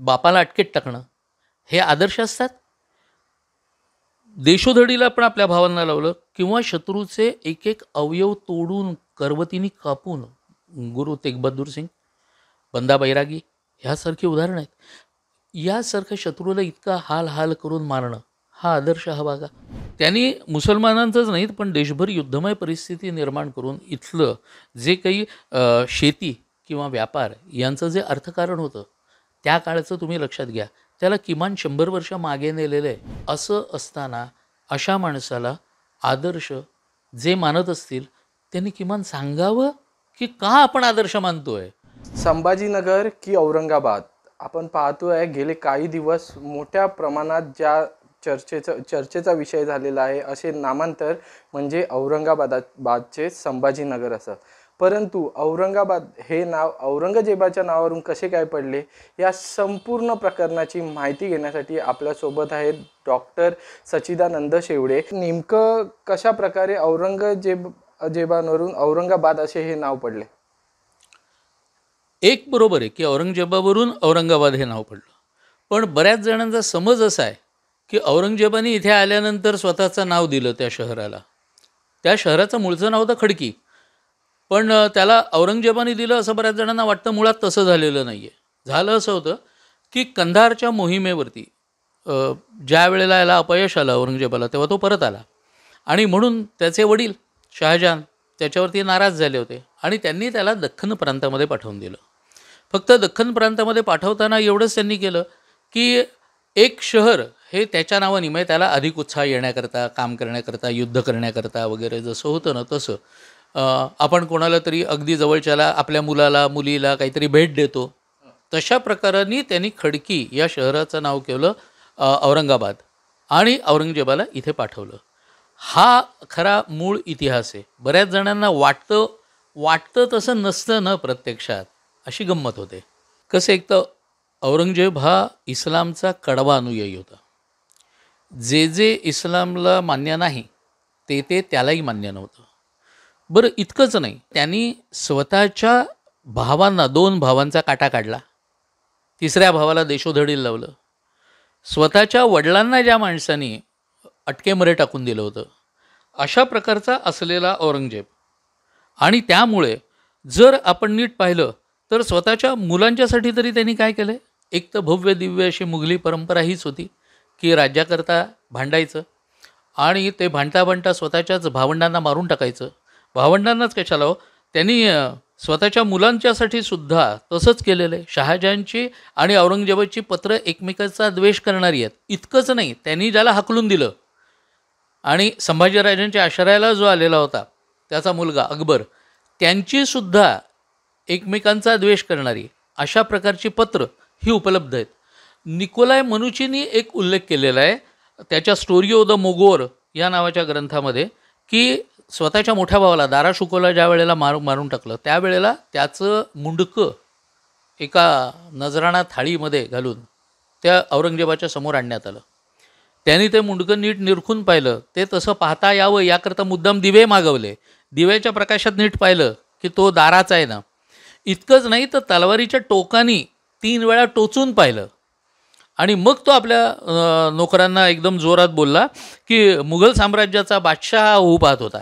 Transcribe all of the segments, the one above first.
बापाला अटकेत टाकणं हे आदर्श असतात देशोधडीला पण आपल्या भावांना लावलं किंवा शत्रूचे एक एक अवयव तोडून करवतींनी कापून गुरु बहादूर सिंग बंदा बैरागी ह्यासारखी उदाहरणं आहेत यासारख्या शत्रूला इतका हाल हाल करून मारणं हा आदर्श हवा का त्यांनी मुसलमानांचंच नाहीत पण देशभर युद्धमय परिस्थिती निर्माण करून इथलं जे काही शेती किंवा व्यापार यांचं जे अर्थकारण होतं त्या काळचं तुम्ही लक्षात घ्या त्याला किमान शंभर वर्ष मागे नेलेलं आहे असं असताना अशा माणसाला आदर्श जे मानत असतील त्यांनी किमान सांगावं की का आपण आदर्श मानतोय संभाजीनगर की औरंगाबाद आपण पाहतोय गेले काही दिवस मोठ्या प्रमाणात ज्या चर्चेचा चर्चेचा विषय झालेला आहे असे नामांतर म्हणजे औरंगाबादा बादचे संभाजीनगर असं परंतु औरंगाबाद हे नाव औरंगजेबाच्या नावावरून कसे काय पडले या संपूर्ण प्रकरणाची माहिती घेण्यासाठी आपल्यासोबत आहेत डॉक्टर सचिदानंद शेवडे नेमकं कशा प्रकारे औरंगजेब जेबांवरून औरंगाबाद असे हे नाव पडले एक बरोबर आहे की औरंगजेबावरून औरंगाबाद हे नाव पडलं पण बऱ्याच जणांचा समज असा आहे की औरंगजेबाने इथे आल्यानंतर स्वतःचं नाव दिलं त्या शहराला त्या शहराचं मूळचं नाव होतं खडकी पण त्याला औरंगजेबाने दिलं असं बऱ्याच जणांना वाटतं मुळात तसं झालेलं नाही आहे झालं असं होतं की कंधारच्या मोहिमेवरती ज्या वेळेला याला अपयश आलं औरंगजेबाला तेव्हा तो परत आला आणि म्हणून त्याचे वडील शहाजहान त्याच्यावरती नाराज झाले होते आणि त्यांनी त्याला दख्खन प्रांतामध्ये पाठवून दिलं फक्त दख्खन प्रांतामध्ये पाठवताना एवढंच त्यांनी केलं की एक शहर हे त्याच्या नावाने म्हणजे त्याला अधिक उत्साह येण्याकरता काम करण्याकरता युद्ध करण्याकरता वगैरे जसं होतं ना तसं आपण कोणाला तरी अगदी जवळच्याला आपल्या मुलाला मुलीला काहीतरी भेट देतो तशा प्रकाराने त्यांनी खडकी या शहराचं नाव केलं औरंगाबाद आणि औरंगजेबाला इथे पाठवलं हा खरा मूळ इतिहास आहे बऱ्याच जणांना वाटतं वाटतं तसं नसतं ना प्रत्यक्षात अशी गंमत होते कसं एक तर औरंगजेब हा इस्लामचा कडवा अनुयायी होता जे जे इस्लामला मान्य नाही ते ते त्यालाही मान्य नव्हतं बरं इतकंच नाही त्यांनी स्वतःच्या भावांना दोन भावांचा काटा काढला तिसऱ्या भावाला देशोधडीला लावलं स्वतःच्या वडिलांना ज्या माणसांनी अटकेमध्ये टाकून दिलं होतं अशा प्रकारचा असलेला औरंगजेब आणि त्यामुळे जर आपण नीट पाहिलं तर स्वतःच्या मुलांच्यासाठी तरी त्यांनी काय केलं एक तर भव्य दिव्य अशी मुघली परंपरा हीच होती की राज्याकरता भांडायचं आणि ते भांडता भांडता स्वतःच्याच भावंडांना मारून टाकायचं भावंडांनाच कशाला हो त्यांनी स्वतःच्या मुलांच्यासाठी सुद्धा तसंच केलेलं आहे शहाजहांची आणि औरंगजेबाची पत्रं एकमेकांचा द्वेष करणारी आहेत इतकंच नाही त्यांनी ज्याला हकलून दिलं आणि संभाजीराजांच्या आश्रयाला जो आलेला होता त्याचा मुलगा अकबर त्यांचीसुद्धा एकमेकांचा द्वेष करणारी अशा प्रकारची पत्र ही उपलब्ध आहेत निकोलाय मनुचीनी एक उल्लेख केलेला आहे त्याच्या स्टोरी ऑफ द मोगोर या नावाच्या ग्रंथामध्ये की स्वतःच्या मोठ्या भावाला दारा शुकोला ज्या वेळेला मार मारून टाकलं त्यावेळेला त्याचं मुंडकं एका नजराणा थाळीमध्ये घालून त्या औरंगजेबाच्या समोर आणण्यात आलं त्यांनी ते मुंडकं नीट निरखून पाहिलं ते तसं पाहता यावं याकरता मुद्दाम दिवे मागवले दिव्याच्या प्रकाशात नीट पाहिलं की तो दाराचा आहे ना इतकंच नाही तर तलवारीच्या टोकानी तीन वेळा टोचून पाहिलं आणि मग तो आपल्या नोकरांना एकदम जोरात बोलला की मुघल साम्राज्याचा बादशाह हा होऊ पाहत होता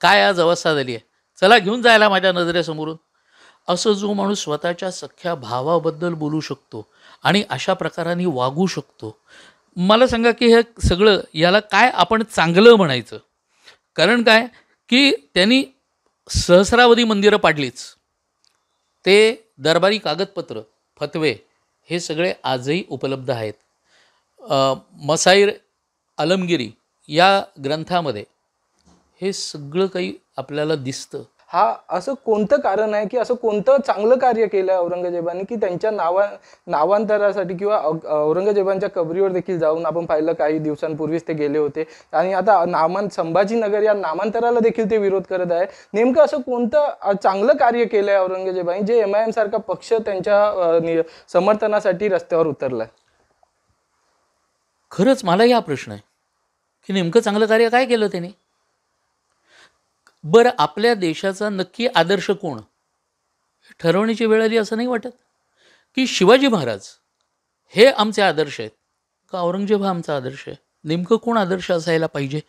काय आज अवस्था झाली आहे चला घेऊन जायला माझ्या नजरेसमोरून असं जो माणूस स्वतःच्या सख्या भावाबद्दल बोलू शकतो आणि अशा प्रकाराने वागू शकतो मला सांगा की हे सगळं याला काय आपण चांगलं म्हणायचं कारण काय की त्यांनी सहस्रावधी मंदिरं पाडलीच ते दरबारी कागदपत्र फतवे हे सगळे आजही उपलब्ध आहेत मसाईर आलमगिरी या ग्रंथामध्ये हे सगळं काही आपल्याला दिसतं हा असं कोणतं कारण आहे की असं कोणतं चांगलं कार्य केलं आहे औरंगजेबाने की त्यांच्या नावा नावांतरासाठी किंवा औरंगजेबांच्या कबरीवर देखील जाऊन आपण पाहिलं काही दिवसांपूर्वीच ते गेले होते आणि आता नामान संभाजीनगर या नामांतराला देखील ते विरोध करत आहे नेमकं असं कोणतं चांगलं कार्य केलं आहे औरंगजेबाने जे एम आय एम सारखा पक्ष त्यांच्या समर्थनासाठी रस्त्यावर उतरला आहे खरंच मला या प्रश्न आहे की नेमकं चांगलं कार्य काय केलं त्यांनी बरं आपल्या देशाचा नक्की आदर्श कोण ठरवण्याची वेळ आली असं नाही वाटत की शिवाजी महाराज हे आमचे आदर्श आहेत का औरंगजेब हा आमचा आदर्श आहे नेमकं कोण आदर्श असायला पाहिजे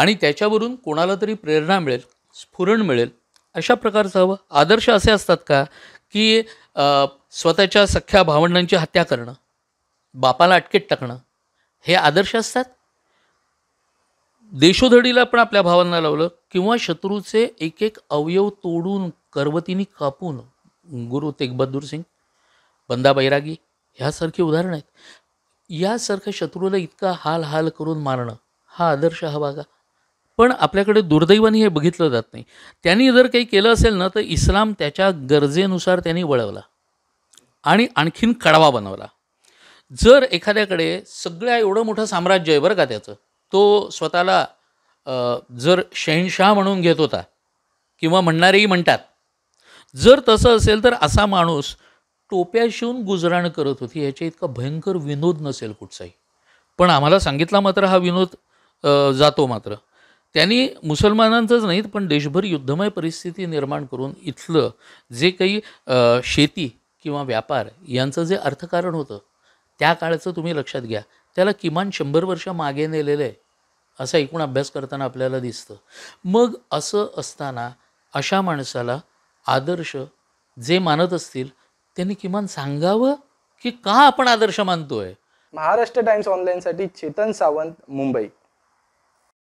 आणि त्याच्यावरून कोणाला तरी प्रेरणा मिळेल स्फुरण मिळेल अशा प्रकारचं हवं आदर्श असे असतात का की स्वतःच्या सख्या भावंडांची हत्या करणं बापाला अटकेत टाकणं हे आदर्श असतात देशोधडीला पण आपल्या भावांना लावलं किंवा शत्रूचे एक एक अवयव तोडून करवतीने कापून गुरु बहादूर सिंग बंदा बैरागी ह्यासारखी उदाहरणं आहेत यासारख्या शत्रूला इतका हाल हाल करून मारणं हा आदर्श हा बागा पण आपल्याकडे दुर्दैवाने हे बघितलं जात नाही त्यांनी जर काही केलं असेल ना तर इस्लाम त्याच्या गरजेनुसार त्यांनी वळवला आणि आणखीन कडवा बनवला जर एखाद्याकडे सगळ्या एवढं मोठं साम्राज्य आहे बरं का त्याचं तो स्वतःला जर शहनशहा म्हणून घेत होता किंवा म्हणणारेही म्हणतात जर तसं असेल तर असा माणूस टोप्या शिवून गुजराण करत होती याच्या इतका भयंकर विनोद नसेल कुठचाही पण आम्हाला सांगितला मात्र हा विनोद जातो मात्र त्यांनी मुसलमानांचंच नाहीत पण देशभर युद्धमय परिस्थिती निर्माण करून इथलं जे काही शेती किंवा व्यापार यांचं जे अर्थकारण होतं त्या काळचं तुम्ही लक्षात घ्या त्याला किमान शंभर वर्ष मागे नेलेलं आहे असा एकूण अभ्यास करताना आपल्याला दिसतं मग असं असताना अशा माणसाला आदर्श जे मानत असतील त्यांनी किमान सांगावं की का आपण आदर्श मानतोय महाराष्ट्र टाइम्स साठी चेतन सावंत मुंबई